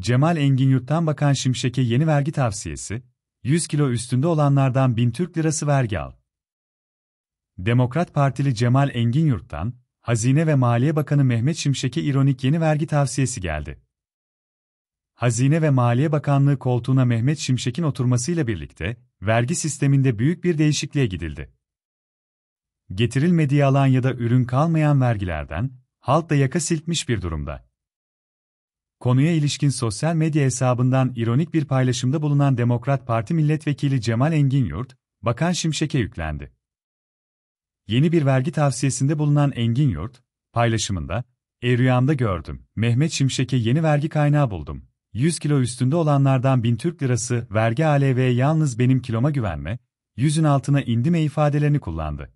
Cemal Engin Yurt'tan Bakan Şimşek'e yeni vergi tavsiyesi, 100 kilo üstünde olanlardan 1000 Türk lirası vergi al. Demokrat Partili Cemal Engin Yurt'tan, Hazine ve Maliye Bakanı Mehmet Şimşek'e ironik yeni vergi tavsiyesi geldi. Hazine ve Maliye Bakanlığı koltuğuna Mehmet Şimşek'in oturmasıyla birlikte, vergi sisteminde büyük bir değişikliğe gidildi. Getirilmediği alan ya da ürün kalmayan vergilerden, halk da yaka silkmiş bir durumda. Konuya ilişkin sosyal medya hesabından ironik bir paylaşımda bulunan Demokrat Parti Milletvekili Cemal Enginyurt, Bakan Şimşek'e yüklendi. Yeni bir vergi tavsiyesinde bulunan Enginyurt, paylaşımında, e rüyamda gördüm, Mehmet Şimşek'e yeni vergi kaynağı buldum. 100 kilo üstünde olanlardan 1000 Türk lirası vergi ALV yalnız benim kiloma güvenme, yüzün altına indime ifadelerini kullandı.